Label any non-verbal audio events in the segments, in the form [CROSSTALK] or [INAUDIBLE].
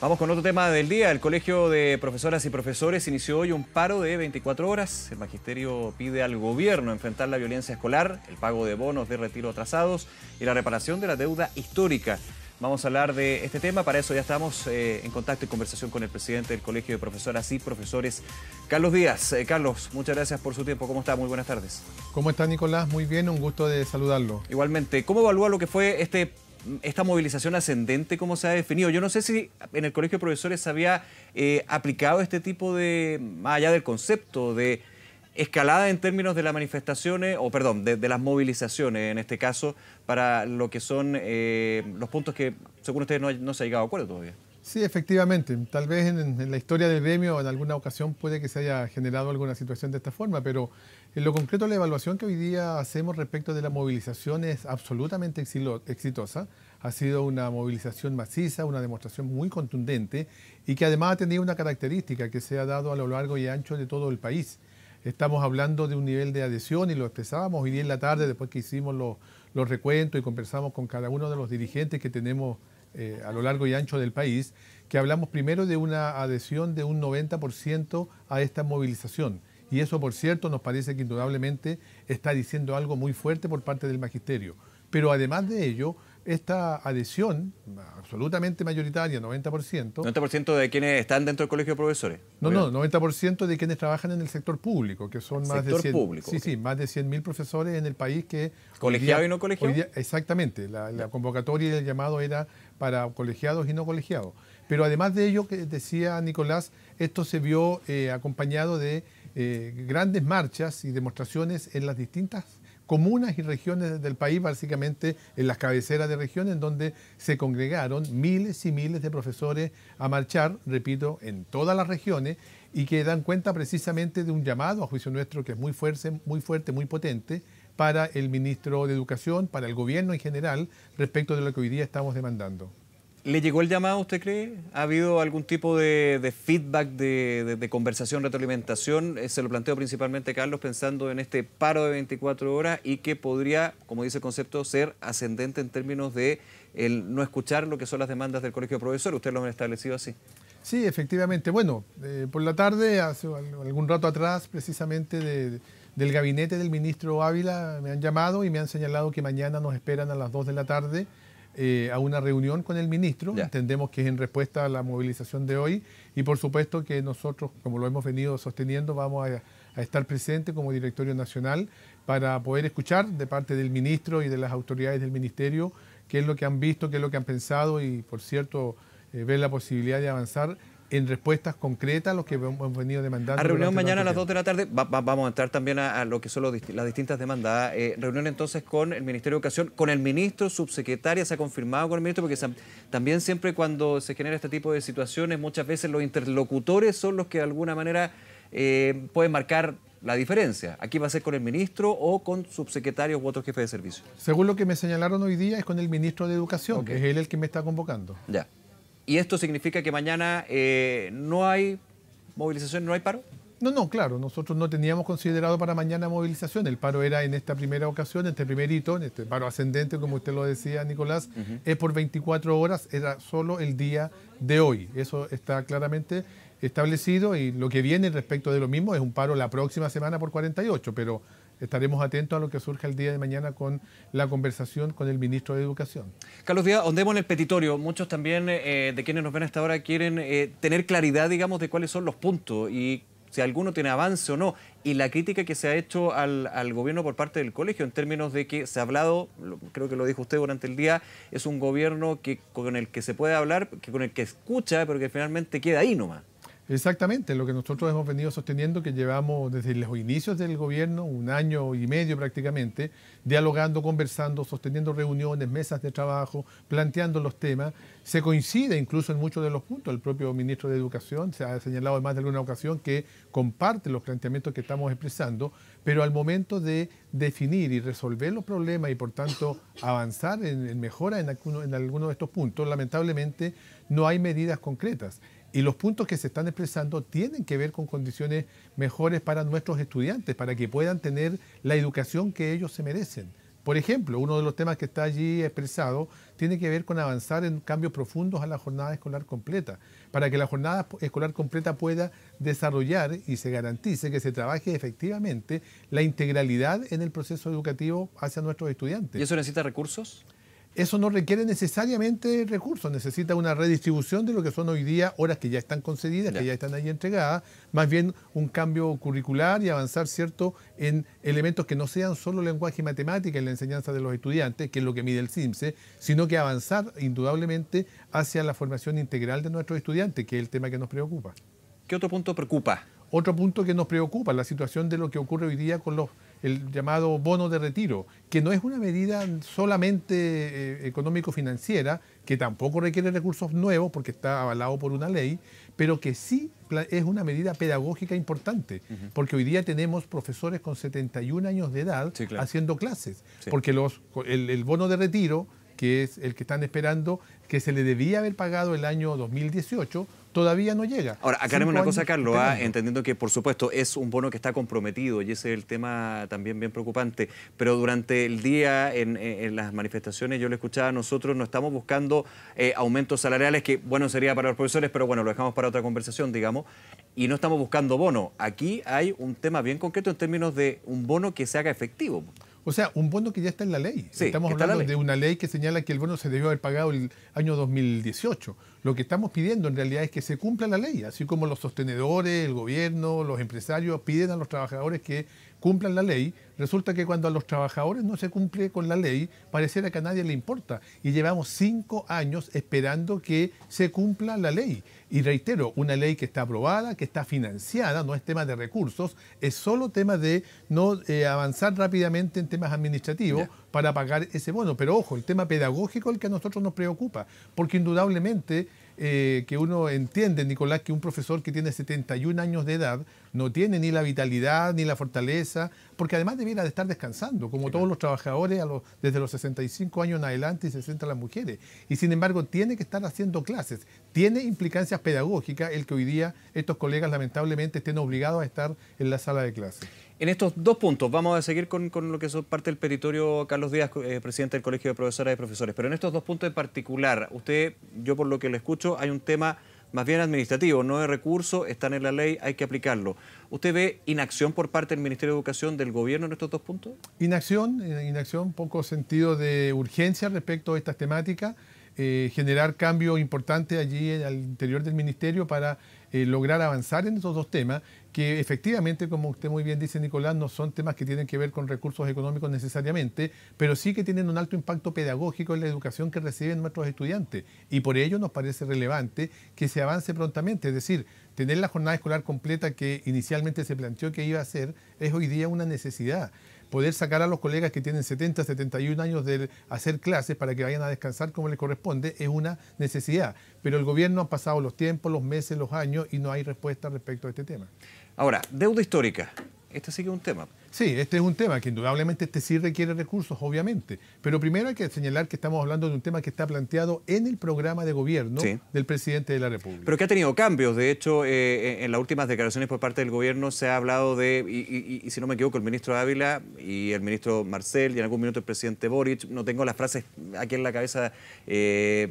Vamos con otro tema del día. El Colegio de Profesoras y Profesores inició hoy un paro de 24 horas. El Magisterio pide al gobierno enfrentar la violencia escolar, el pago de bonos de retiro atrasados y la reparación de la deuda histórica. Vamos a hablar de este tema, para eso ya estamos eh, en contacto y conversación con el presidente del Colegio de Profesoras y Profesores, Carlos Díaz. Eh, Carlos, muchas gracias por su tiempo. ¿Cómo está? Muy buenas tardes. ¿Cómo está, Nicolás? Muy bien, un gusto de saludarlo. Igualmente, ¿cómo evalúa lo que fue este esta movilización ascendente, ¿cómo se ha definido? Yo no sé si en el Colegio de Profesores se había eh, aplicado este tipo de, más allá del concepto, de escalada en términos de las manifestaciones, o perdón, de, las movilizaciones en este caso, para lo que son eh, los puntos que, según ustedes, no, no se ha llegado a acuerdo todavía. Sí, efectivamente. Tal vez en, la historia del gremio en alguna ocasión puede que se haya generado alguna situación de esta forma, pero en lo concreto la evaluación que hoy día hacemos respecto de la movilización es absolutamente exitosa. Ha sido una movilización maciza, una demostración muy contundente y que además ha tenido una característica que se ha dado a lo largo y ancho de todo el país. Estamos hablando de un nivel de adhesión y lo expresábamos hoy día en la tarde después que hicimos los, los recuentos y conversamos con cada uno de los dirigentes que tenemos eh, a lo largo y ancho del país, que hablamos primero de una adhesión de un 90% a esta movilización. Y eso, por cierto, nos parece que indudablemente está diciendo algo muy fuerte por parte del magisterio. Pero además de ello, esta adhesión absolutamente mayoritaria, 90%. 90% de quienes están dentro del colegio de profesores. No, no, 90% de quienes trabajan en el sector público, que son más de público, sí, sí, más de 100.000 profesores en el país que colegiados y no colegiados. Exactamente, la, convocatoria y el llamado era para colegiados y no colegiados. Pero además de ello, que decía Nicolás, esto se vio eh, acompañado de eh, grandes marchas y demostraciones en las distintas comunas y regiones del país, básicamente en las cabeceras de regiones, en donde se congregaron miles y miles de profesores a marchar, repito, en todas las regiones y que dan cuenta precisamente de un llamado, a juicio nuestro, que es muy fuerte, muy, fuerte, muy potente, para el ministro de Educación, para el gobierno en general, respecto de lo que hoy día estamos demandando. ¿Le llegó el llamado, usted cree? ¿Ha habido algún tipo de, feedback, de, conversación, retroalimentación? Eh, se lo planteo principalmente, Carlos, pensando en este paro de 24 horas y que podría, como dice el concepto, ser ascendente en términos de el no escuchar lo que son las demandas del Colegio profesor. Profesores. Usted lo ha establecido así. Sí, efectivamente. Bueno, eh, por la tarde, hace algún rato atrás, precisamente del gabinete del ministro Ávila, me han llamado y me han señalado que mañana nos esperan a las 2 de la tarde eh, a una reunión con el ministro. Entendemos que es en respuesta a la movilización de hoy y por supuesto que nosotros, como lo hemos venido sosteniendo, vamos a, estar presentes como directorio nacional para poder escuchar de parte del ministro y de las autoridades del ministerio qué es lo que han visto, qué es lo que han pensado y, por cierto, eh, ver la posibilidad de avanzar en respuestas concretas a lo que hemos venido demandando. La reunión mañana a las 2 de la tarde, vamos a entrar también a, lo que son las distintas demandas. Eh, reunión entonces con el Ministerio de Educación, con el ministro, subsecretaria, se ha confirmado con el ministro, porque también siempre cuando se genera este tipo de situaciones, muchas veces los interlocutores son los que de alguna manera eh, pueden marcar la diferencia. Aquí va a ser con el ministro o con subsecretarios u otros jefes de servicio. Según lo que me señalaron hoy día, es con el ministro de Educación, que es él el que me está convocando. Ya. ¿Y esto significa que mañana eh, no hay movilización, no hay paro? No, no, claro, nosotros no teníamos considerado para mañana movilización, el paro era en esta primera ocasión, en este primer hito, en este paro ascendente, como usted lo decía, Nicolás, es por 24 horas, era solo el día de hoy, eso está claramente establecido y lo que viene respecto de lo mismo es un paro la próxima semana por 48, pero estaremos atentos a lo que surja el día de mañana con la conversación con el ministro de Educación. Carlos Díaz, ondemos en el petitorio. Muchos también eh, de quienes nos ven hasta ahora quieren eh, tener claridad, digamos, de cuáles son los puntos y si alguno tiene avance o no. Y la crítica que se ha hecho al, gobierno por parte del colegio en términos de que se ha hablado, creo que lo dijo usted durante el día, es un gobierno que con el que se puede hablar, que con el que escucha, pero que finalmente queda ahí nomás. Exactamente, lo que nosotros hemos venido sosteniendo, que llevamos desde los inicios del gobierno, un año y medio prácticamente, dialogando, conversando, sosteniendo reuniones, mesas de trabajo, planteando los temas. Se coincide incluso en muchos de los puntos. El propio ministro de Educación se ha señalado en más de alguna ocasión que comparte los planteamientos que estamos expresando, pero al momento de definir y resolver los problemas y por tanto avanzar en, mejora en algunos en de estos puntos, lamentablemente no hay medidas concretas. Y los puntos que se están expresando tienen que ver con condiciones mejores para nuestros estudiantes, para que puedan tener la educación que ellos se merecen. Por ejemplo, uno de los temas que está allí expresado tiene que ver con avanzar en cambios profundos a la jornada escolar completa, para que la jornada escolar completa pueda desarrollar y se garantice que se trabaje efectivamente la integralidad en el proceso educativo hacia nuestros estudiantes. ¿Y eso necesita recursos? eso no requiere necesariamente recursos, necesita una redistribución de lo que son hoy día horas que ya están concedidas, que ya están ahí entregadas, más bien un cambio curricular y avanzar, ¿cierto?, en elementos que no sean solo lenguaje y matemática en la enseñanza de los estudiantes, que es lo que mide el CIMSE, sino que avanzar indudablemente hacia la formación integral de nuestros estudiantes, que es el tema que nos preocupa. ¿Qué otro punto preocupa? Otro punto que nos preocupa, la situación de lo que ocurre hoy día con los el llamado bono de retiro, que no es una medida solamente eh, económico-financiera, que tampoco requiere recursos nuevos porque está avalado por una ley, pero que sí es una medida pedagógica importante, porque hoy día tenemos profesores con 71 años de edad haciendo clases, porque los, el, el bono de retiro, que es el que están esperando, que se le debía haber pagado el año 2018, todavía no llega. Ahora, tenemos una cosa, Carlos, ah, entendiendo que, por supuesto, es un bono que está comprometido y ese es el tema también bien preocupante, pero durante el día en, las manifestaciones yo le escuchaba, nosotros no estamos buscando eh, aumentos salariales, que bueno sería para los profesores, pero bueno, lo dejamos para otra conversación, digamos, y no estamos buscando bono. Aquí hay un tema bien concreto en términos de un bono que se haga efectivo. O sea, un bono que ya está en la ley. estamos hablando de una ley que señala que el bono se debió haber pagado el año 2018. Lo que estamos pidiendo en realidad es que se cumpla la ley, así como los sostenedores, el gobierno, los empresarios piden a los trabajadores que cumplan la ley. Resulta que cuando a los trabajadores no se cumple con la ley, pareciera que a nadie le importa. Y llevamos cinco años esperando que se cumpla la ley. Y reitero, una ley que está aprobada, que está financiada, no es tema de recursos, es solo tema de no eh, avanzar rápidamente en temas administrativos para pagar ese bono. Pero ojo, el tema pedagógico es el que a nosotros nos preocupa, porque indudablemente eh, que uno entiende, Nicolás, que un profesor que tiene 71 años de edad no tiene ni la vitalidad ni la fortaleza, porque además debiera de estar descansando, como todos los trabajadores los, desde los 65 años en adelante y 60 las mujeres. Y sin embargo, tiene que estar haciendo clases. Tiene implicancias pedagógicas el que hoy día estos colegas lamentablemente estén obligados a estar en la sala de clases. En estos dos puntos, vamos a seguir con, lo que es parte del peritorio Carlos Díaz, eh, presidente del Colegio de Profesoras y Profesores, pero en estos dos puntos en particular, usted, yo por lo que le escucho, hay un tema más bien administrativo, no de recurso, está en la ley, hay que aplicarlo. ¿Usted ve inacción por parte del Ministerio de Educación del Gobierno en estos dos puntos? Inacción, eh, inacción, poco sentido de urgencia respecto a estas temáticas. Eh, generar cambio importante allí al interior del Ministerio para lograr avanzar en estos dos temas que efectivamente, como usted muy bien dice, Nicolás, no son temas que tienen que ver con recursos económicos necesariamente, pero sí que tienen un alto impacto pedagógico en la educación que reciben nuestros estudiantes. Y por ello nos parece relevante que se avance prontamente. Es decir, tener la jornada escolar completa que inicialmente se planteó que iba a ser es hoy día una necesidad poder sacar a los colegas que tienen 70, 71 años de hacer clases para que vayan a descansar como les corresponde es una necesidad. Pero el gobierno ha pasado los tiempos, los meses, los años y no hay respuesta respecto a este tema. Ahora, deuda histórica este sí que es un tema. Sí, este es un tema que indudablemente este sí requiere recursos, obviamente. Pero primero hay que señalar que estamos hablando de un tema que está planteado en el programa de gobierno del presidente de la República. Pero que ha tenido cambios. De hecho, eh, eh, en las últimas declaraciones por parte del gobierno se ha hablado de, y, si no me equivoco, el ministro Ávila y el ministro Marcel y en algún minuto el presidente Boric, no tengo las frases aquí en la cabeza. Eh,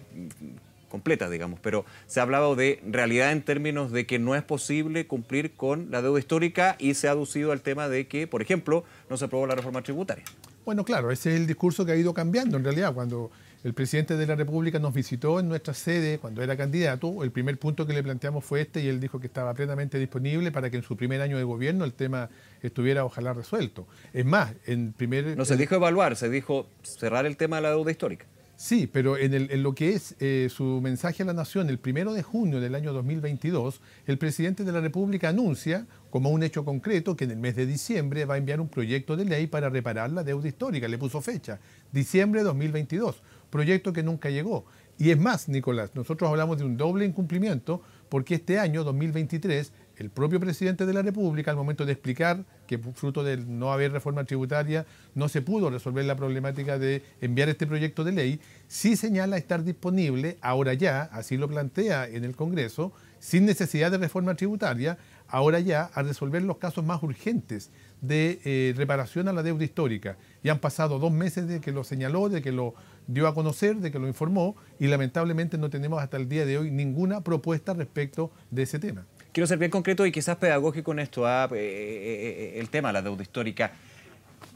completa, digamos, pero se ha hablado de realidad en términos de que no es posible cumplir con la deuda histórica y se ha aducido al tema de que, por ejemplo, no se aprobó la reforma tributaria. Bueno, claro, ese es el discurso que ha ido cambiando en realidad. Cuando el presidente de la República nos visitó en nuestra sede cuando era candidato, el primer punto que le planteamos fue este y él dijo que estaba plenamente disponible para que en su primer año de gobierno el tema estuviera ojalá resuelto. Es más, en primer... No se dijo evaluar, se dijo cerrar el tema de la deuda histórica. Sí, pero en, lo que es eh, su mensaje a la nación, el primero de junio del año 2022, el presidente de la República anuncia, como un hecho concreto, que en el mes de diciembre va a enviar un proyecto de ley para reparar la deuda histórica. Le puso fecha, diciembre de 2022, proyecto que nunca llegó. Y es más, Nicolás, nosotros hablamos de un doble incumplimiento porque este año, 2023, el propio presidente de la República al momento de explicar que fruto de no haber reforma tributaria no se pudo resolver la problemática de enviar este proyecto de ley, sí señala estar disponible ahora ya, así lo plantea en el Congreso, sin necesidad de reforma tributaria, ahora ya a resolver los casos más urgentes de eh, reparación a la deuda histórica. Y han pasado dos meses de que lo señaló, de que lo dio a conocer, de que lo informó, y lamentablemente no tenemos hasta el día de hoy ninguna propuesta respecto de ese tema. Quiero ser bien concreto y quizás pedagógico en esto, ah, eh, eh, eh, el tema de la deuda histórica.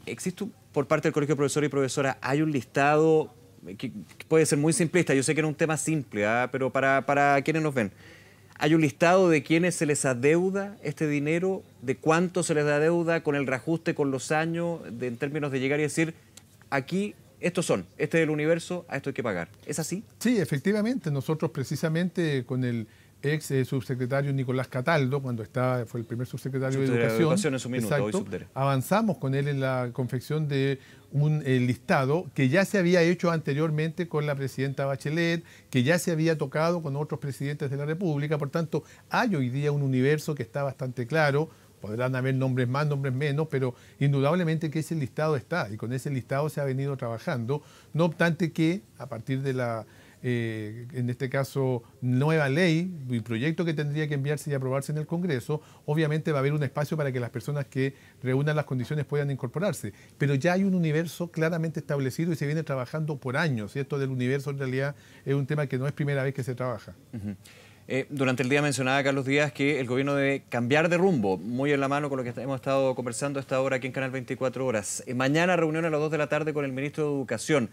¿Existe por parte del Colegio de y Profesora, hay un listado que puede ser muy simplista, yo sé que es un tema simple, ah, pero para, para quienes nos ven, hay un listado de quienes se les adeuda este dinero, de cuánto se les da deuda, con el reajuste, con los años, en términos de llegar y decir, aquí estos son, este es el universo, a esto hay que pagar. ¿Es así? Sí, efectivamente, nosotros precisamente con el ex eh, subsecretario Nicolás Cataldo, cuando estaba, fue el primer subsecretario de Educación. avanzamos con él en la confección de un eh, listado que ya se había hecho anteriormente con la presidenta Bachelet, que ya se había tocado con otros presidentes de la República. Por tanto, hay hoy día un universo que está bastante claro. Podrán haber nombres más, nombres menos, pero indudablemente que ese listado está y con ese listado se ha venido trabajando. No obstante que a partir de la eh, en este caso, nueva ley y proyecto que tendría que enviarse y aprobarse en el Congreso, obviamente va a haber un espacio para que las personas que reúnan las condiciones puedan incorporarse. Pero ya hay un universo claramente establecido y se viene trabajando por años. Y esto del universo en realidad es un tema que no es primera vez que se trabaja. Eh, durante el día mencionaba Carlos Díaz que el gobierno debe cambiar de rumbo, muy en la mano con lo que hemos estado conversando hasta ahora aquí en Canal 24 Horas. Eh, mañana reunión a las 2 de la tarde con el ministro de Educación.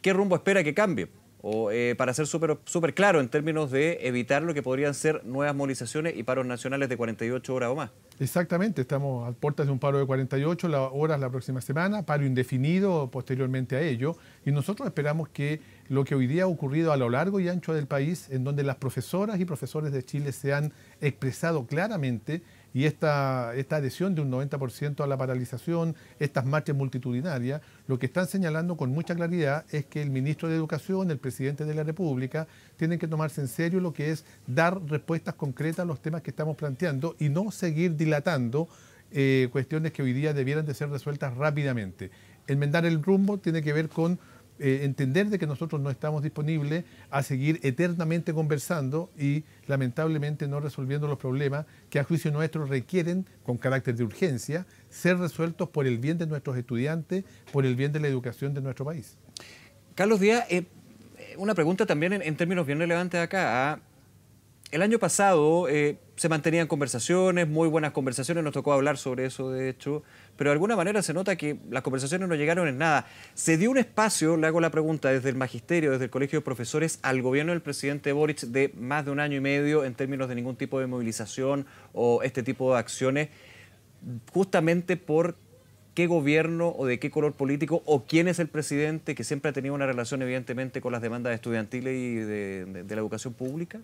¿Qué rumbo espera que cambie? o eh, para ser súper claro en términos de evitar lo que podrían ser nuevas movilizaciones y paros nacionales de 48 horas o más. Exactamente, estamos a puertas de un paro de 48 horas la próxima semana, paro indefinido posteriormente a ello, y nosotros esperamos que lo que hoy día ha ocurrido a lo largo y ancho del país, en donde las profesoras y profesores de Chile se han expresado claramente, y esta, esta adhesión de un 90% a la paralización, estas marchas multitudinarias, lo que están señalando con mucha claridad es que el ministro de Educación, el presidente de la República, tienen que tomarse en serio lo que es dar respuestas concretas a los temas que estamos planteando y no seguir dilatando eh, cuestiones que hoy día debieran de ser resueltas rápidamente. Enmendar el rumbo tiene que ver con eh, entender de que nosotros no estamos disponibles a seguir eternamente conversando y lamentablemente no resolviendo los problemas que a juicio nuestro requieren, con carácter de urgencia, ser resueltos por el bien de nuestros estudiantes, por el bien de la educación de nuestro país. Carlos Díaz, eh, una pregunta también en, términos bien relevantes acá el año pasado eh, se mantenían conversaciones, muy buenas conversaciones, nos tocó hablar sobre eso, de hecho, pero de alguna manera se nota que las conversaciones no llegaron en nada. ¿Se dio un espacio, le hago la pregunta, desde el magisterio, desde el Colegio de Profesores, al gobierno del presidente Boric de más de un año y medio en términos de ningún tipo de movilización o este tipo de acciones, justamente por qué gobierno o de qué color político o quién es el presidente que siempre ha tenido una relación evidentemente con las demandas estudiantiles y de la educación pública?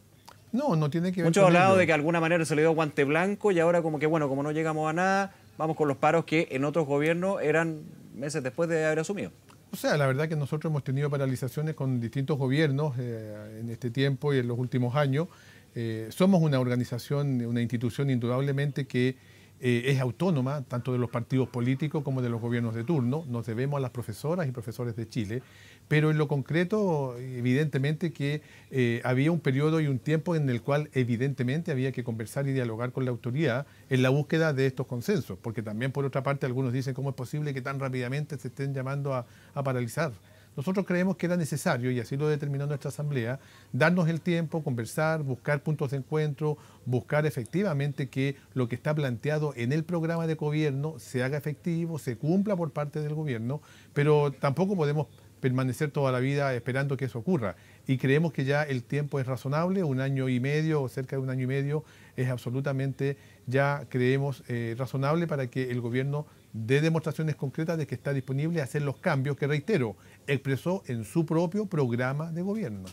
No, no tiene que ver Muchos hablado de que de alguna manera se le dio guante blanco y ahora como que, bueno, como no llegamos a nada, vamos con los paros que en otros gobiernos eran meses después de haber asumido. O sea, la verdad que nosotros hemos tenido paralizaciones con distintos gobiernos eh, en este tiempo y en los últimos años. Eh, somos una organización, una institución indudablemente que eh, es autónoma tanto de los partidos políticos como de los gobiernos de turno. Nos debemos a las profesoras y profesores de Chile. Pero en lo concreto, evidentemente que eh, había un periodo y un tiempo en el cual evidentemente había que conversar y dialogar con la autoridad en la búsqueda de estos consensos. Porque también, por otra parte, algunos dicen cómo es posible que tan rápidamente se estén llamando a paralizar. Nosotros creemos que era necesario, y así lo determinó nuestra Asamblea, darnos el tiempo, conversar, buscar puntos de encuentro, buscar efectivamente que lo que está planteado en el programa de gobierno se haga efectivo, se cumpla por parte del gobierno, pero tampoco podemos permanecer toda la vida esperando que eso ocurra. Y creemos que ya el tiempo es razonable, un año y medio o cerca de un año y medio es absolutamente, ya creemos, eh, razonable para que el gobierno de demostraciones concretas de que está disponible a hacer los cambios que, reitero, expresó en su propio programa de gobierno.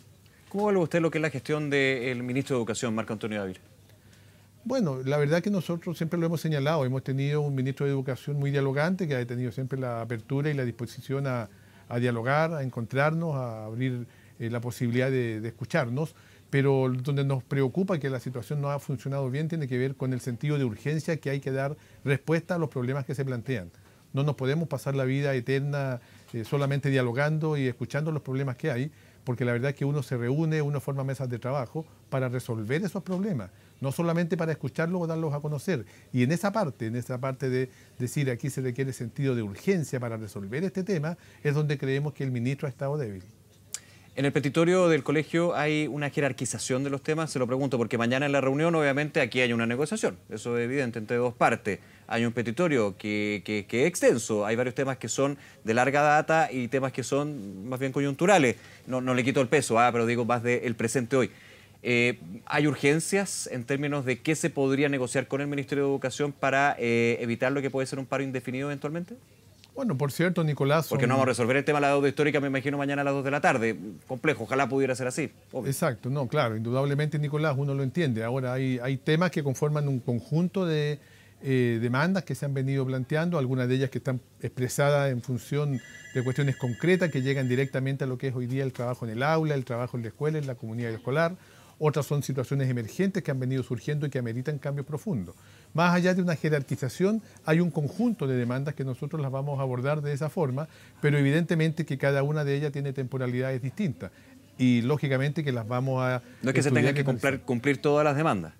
¿Cómo ve usted lo que es la gestión del ministro de Educación, Marco Antonio Dávila? Bueno, la verdad que nosotros siempre lo hemos señalado, hemos tenido un ministro de Educación muy dialogante que ha tenido siempre la apertura y la disposición a, dialogar, a encontrarnos, a abrir eh, la posibilidad de escucharnos pero donde nos preocupa que la situación no ha funcionado bien tiene que ver con el sentido de urgencia que hay que dar respuesta a los problemas que se plantean. No nos podemos pasar la vida eterna eh, solamente dialogando y escuchando los problemas que hay, porque la verdad es que uno se reúne, uno forma mesas de trabajo para resolver esos problemas, no solamente para escucharlos o darlos a conocer. Y en esa parte, en esa parte de decir aquí se requiere sentido de urgencia para resolver este tema, es donde creemos que el ministro ha estado débil. En el petitorio del colegio hay una jerarquización de los temas, se lo pregunto, porque mañana en la reunión obviamente aquí hay una negociación, eso es evidente, entre dos partes. Hay un petitorio que, es extenso, hay varios temas que son de larga data y temas que son más bien coyunturales. No, le quito el peso, ah, pero digo más del presente hoy. Eh, ¿Hay urgencias en términos de qué se podría negociar con el Ministerio de Educación para eh, evitar lo que puede ser un paro indefinido eventualmente? Bueno, por cierto, Nicolás... Porque no vamos a resolver el tema de la deuda histórica, me imagino, mañana a las 2 de la tarde. Complejo, ojalá pudiera ser así. Exacto, no, claro, indudablemente, Nicolás, uno lo entiende. Ahora, hay, temas que conforman un conjunto de eh, demandas que se han venido planteando, algunas de ellas que están expresadas en función de cuestiones concretas que llegan directamente a lo que es hoy día el trabajo en el aula, el trabajo en la escuela, en la comunidad escolar. Otras son situaciones emergentes que han venido surgiendo y que ameritan cambios profundos. Más allá de una jerarquización, hay un conjunto de demandas que nosotros las vamos a abordar de esa forma, pero evidentemente que cada una de ellas tiene temporalidades distintas y lógicamente que las vamos a... No es que se tenga que cumplir, todas las demandas.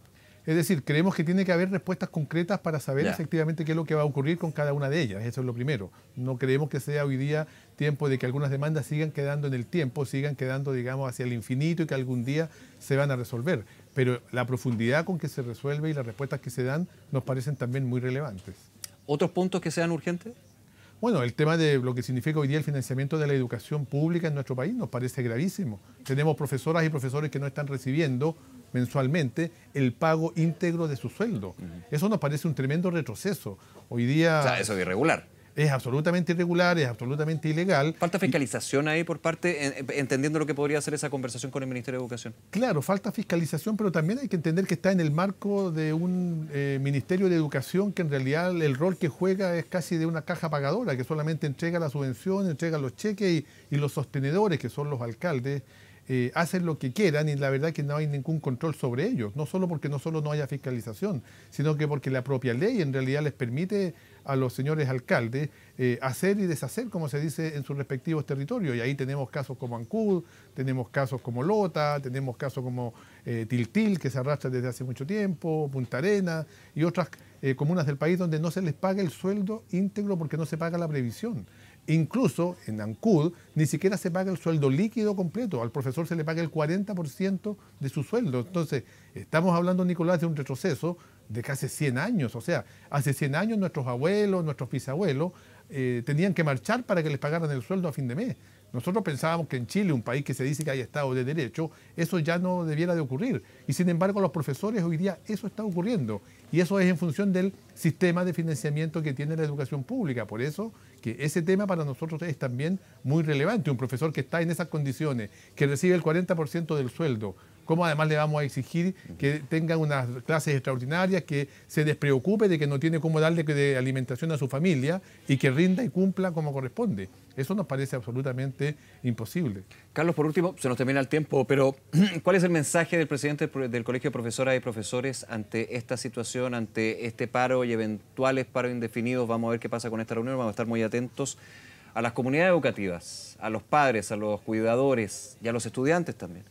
Es decir, creemos que tiene que haber respuestas concretas para saber efectivamente qué es lo que va a ocurrir con cada una de ellas. Eso es lo primero. No creemos que sea hoy día tiempo de que algunas demandas sigan quedando en el tiempo, sigan quedando, digamos, hacia el infinito y que algún día se van a resolver pero la profundidad con que se resuelve y las respuestas que se dan nos parecen también muy relevantes. ¿Otros puntos que sean urgentes? Bueno, el tema de lo que significa hoy día el financiamiento de la educación pública en nuestro país nos parece gravísimo. Tenemos profesoras y profesores que no están recibiendo mensualmente el pago íntegro de su sueldo. Eso nos parece un tremendo retroceso. Hoy día... O sea, eso es irregular es absolutamente irregular, es absolutamente ilegal. Falta fiscalización ahí por parte, entendiendo lo que podría ser esa conversación con el Ministerio de Educación. Claro, falta fiscalización, pero también hay que entender que está en el marco de un eh, Ministerio de Educación que en realidad el rol que juega es casi de una caja pagadora, que solamente entrega la subvención, entrega los cheques y los sostenedores, que son los alcaldes eh, hacen lo que quieran y la verdad que no hay ningún control sobre ellos, no solo porque no solo no haya fiscalización, sino que porque la propia ley en realidad les permite a los señores alcaldes eh, hacer y deshacer, como se dice, en sus respectivos territorios. Y ahí tenemos casos como Ancud, tenemos casos como Lota, tenemos casos como eh, Tiltil, que se arrastra desde hace mucho tiempo, Punta Arena y otras comunas del país donde no se les paga el sueldo íntegro porque no se paga la previsión. Incluso en ANCUD ni siquiera se paga el sueldo líquido completo, al profesor se le paga el 40% de su sueldo. Entonces, estamos hablando, Nicolás, de un retroceso de casi 100 años. O sea, hace 100 años nuestros abuelos, nuestros bisabuelos eh, tenían que marchar para que les pagaran el sueldo a fin de mes. Nosotros pensábamos que en Chile, un país que se dice que hay Estado de Derecho, eso ya no debiera de ocurrir. Y sin embargo, los profesores hoy día eso está ocurriendo. Y eso es en función del sistema de financiamiento que tiene la educación pública. Por eso que ese tema para nosotros es también muy relevante. Un profesor que está en esas condiciones, que recibe el 40% del sueldo, cómo además le vamos a exigir que tenga unas clases extraordinarias, que se despreocupe de que no tiene cómo darle de alimentación a su familia y que rinda y cumpla como corresponde. Eso nos parece absolutamente imposible. Carlos, por último, se nos termina el tiempo, pero [CLEARS THROAT] ¿cuál es el mensaje del presidente del Colegio de Profesoras y Profesores ante esta situación, ante este paro y eventuales paros indefinidos? Vamos a ver qué pasa con esta reunión, vamos a estar muy atentos a las comunidades educativas, a los padres, a los cuidadores y a los estudiantes también.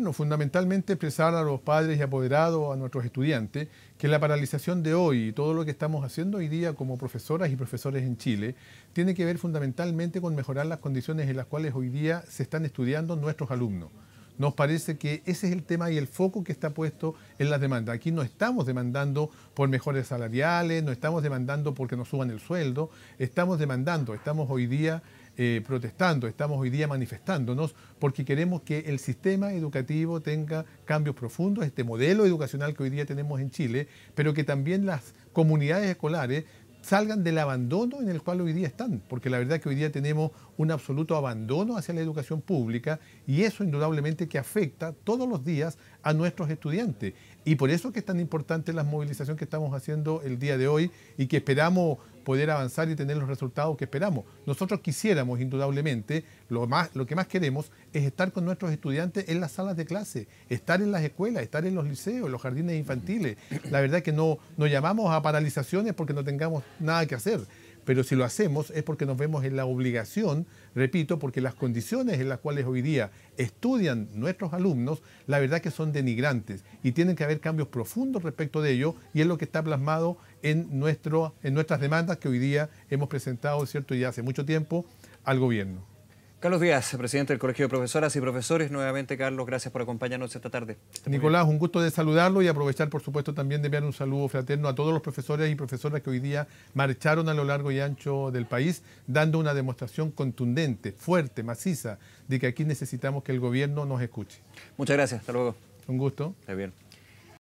Bueno, fundamentalmente expresar a los padres y apoderados, a nuestros estudiantes, que la paralización de hoy y todo lo que estamos haciendo hoy día como profesoras y profesores en Chile tiene que ver fundamentalmente con mejorar las condiciones en las cuales hoy día se están estudiando nuestros alumnos. Nos parece que ese es el tema y el foco que está puesto en la demanda Aquí no estamos demandando por mejores salariales, no estamos demandando porque nos suban el sueldo, estamos demandando, estamos hoy día eh, protestando, estamos hoy día manifestándonos porque queremos que el sistema educativo tenga cambios profundos, este modelo educacional que hoy día tenemos en Chile, pero que también las comunidades escolares salgan del abandono en el cual hoy día están, porque la verdad que hoy día tenemos un absoluto abandono hacia la educación pública y eso indudablemente que afecta todos los días a nuestros estudiantes. Y por eso que es tan importante la movilización que estamos haciendo el día de hoy y que esperamos poder avanzar y tener los resultados que esperamos. Nosotros quisiéramos, indudablemente, lo, más, lo que más queremos es estar con nuestros estudiantes en las salas de clase, estar en las escuelas, estar en los liceos, en los jardines infantiles. La verdad es que no, no llamamos a paralizaciones porque no tengamos nada que hacer pero si lo hacemos es porque nos vemos en la obligación, repito, porque las condiciones en las cuales hoy día estudian nuestros alumnos, la verdad que son denigrantes y tienen que haber cambios profundos respecto de ello y es lo que está plasmado en, nuestro, en nuestras demandas que hoy día hemos presentado, ¿cierto? Ya hace mucho tiempo al gobierno. Carlos Díaz, presidente del Colegio de Profesoras y Profesores. Nuevamente, Carlos, gracias por acompañarnos esta tarde. Nicolás, un gusto de saludarlo y aprovechar, por supuesto, también de enviar un saludo fraterno a todos los profesores y profesoras que hoy día marcharon a lo largo y ancho del país, dando una demostración contundente, fuerte, maciza, de que aquí necesitamos que el gobierno nos escuche. Muchas gracias, hasta luego. Un gusto. Está bien.